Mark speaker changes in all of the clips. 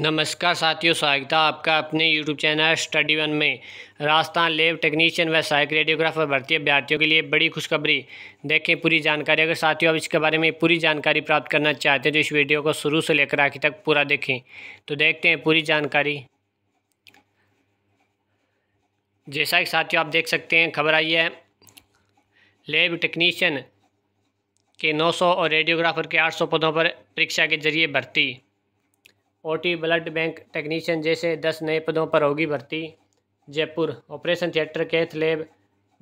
Speaker 1: नमस्कार साथियों स्वागत है आपका अपने यूट्यूब चैनल स्टडी वन में राजस्थान लेब टेक्नीशियन व सहायक रेडियोग्राफर भर्ती अभ्यर्थियों के लिए बड़ी खुशखबरी देखें पूरी जानकारी अगर साथियों आप इसके बारे में पूरी जानकारी प्राप्त करना चाहते हैं तो इस वीडियो को शुरू से लेकर आखिर तक पूरा देखें तो देखते हैं पूरी जानकारी जैसा कि साथियों आप देख सकते हैं खबर आई है लेब टेक्नीशियन के नौ और रेडियोग्राफर के आठ पदों पर परीक्षा के जरिए भर्ती ओटी ब्लड बैंक टेक्नीशियन जैसे दस नए पदों पर होगी भर्ती Jaipur operation theatre cath lab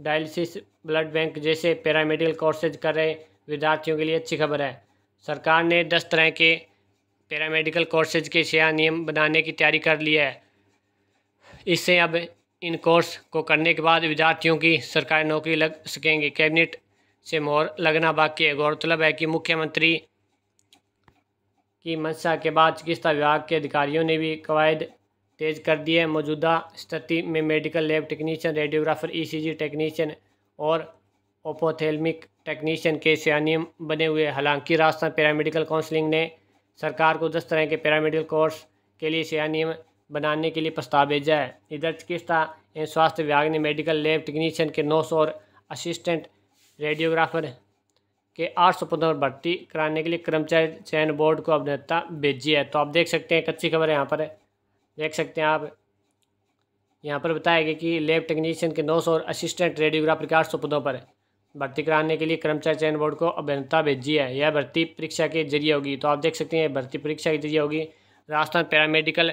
Speaker 1: dialysis blood bank जैसे पैरामेडिकल कोर्सेज कर रहे विद्यार्थियों के लिए अच्छी खबर है सरकार ने दस तरह के पैरामेडिकल कोर्सेज के नया नियम बनाने की तैयारी कर ली है इससे अब इन कोर्स को करने के बाद विद्यार्थियों की सरकारी नौकरी लग सकेंगे कैबिनेट से मोहर लगना बाकी है गौरतलब है कि मुख्यमंत्री की मंशा के बाद चिकित्सा विभाग के अधिकारियों ने भी कवायद तेज़ कर दिए हैं मौजूदा स्थिति में medical lab technician radiographer ECG e technician और ओपोथेलमिक टेक्नीशियन के सियानियम बने हुए हालांकि राजस्थान पैरामेडिकल काउंसलिंग ने सरकार को दस तरह के पैरामेडिकल कोर्स के लिए सियानियम बनाने के लिए प्रस्ताव भेजा है इधर चिकित्सा एवं स्वास्थ्य विभाग ने मेडिकल लैब टेक्नीशियन के नौ और असिस्टेंट रेडियोग्राफर के आठ सौ पदों तो पर भर्ती कराने के लिए कर्मचारी चयन बोर्ड को अभिनेता भेजी है तो आप देख सकते हैं एक अच्छी खबर यहाँ पर है देख सकते हैं आप यहाँ पर बताया गया कि लेब टेक्नीशियन के नौ और असिस्टेंट रेडियोग्राफर के आठ सौ पदों पर भर्ती कराने के लिए कर्मचारी चयन बोर्ड को अभिनेता भेजी है यह भर्ती परीक्षा के जरिए होगी तो आप देख सकते हैं भर्ती परीक्षा के जरिए होगी राजस्थान पैरामेडिकल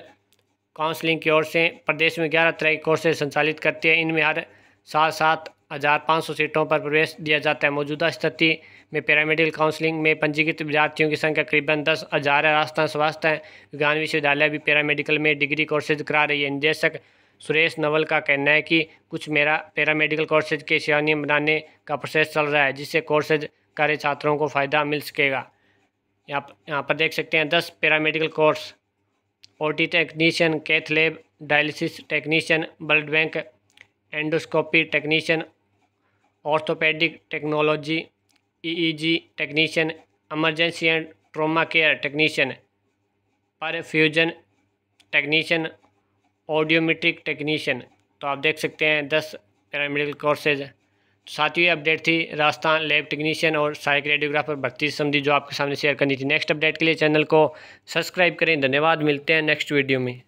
Speaker 1: काउंसलिंग की ओर से प्रदेश में ग्यारह तरह के कोर्सेज संचालित करती है इनमें हर साथ साथ 1500 सीटों पर प्रवेश दिया जाता है मौजूदा स्थिति में पैरामेडिकल काउंसलिंग में पंजीकृत विद्यार्थियों की संख्या करीबन दस हज़ार है राजस्थान स्वास्थ्य विज्ञान विश्वविद्यालय भी पैरामेडिकल में डिग्री कोर्सेज करा रही है निदेशक सुरेश नवल का कहना है कि कुछ मेरा पैरामेडिकल कोर्सेज के शिवानियम बनाने का प्रोसेस चल रहा है जिससे कोर्सेज कार्य छात्रों को फ़ायदा मिल सकेगा यहाँ यहाँ पर देख सकते हैं दस paramedical course O T technician cath lab dialysis technician blood bank endoscopy technician orthopaedic technology EEG technician emergency and trauma care technician perfusion technician audiometric technician तो आप देख सकते हैं दस पैरामेडिकल कोर्सेज सातवीं अपडेट थी राजस्थान लैब टेक्नीशियन और सहायक रेडियोग्राफर भक्ति संबंधी जो आपके सामने शेयर करनी थी नेक्स्ट अपडेट के लिए चैनल को सब्सक्राइब करें धन्यवाद मिलते हैं नेक्स्ट वीडियो में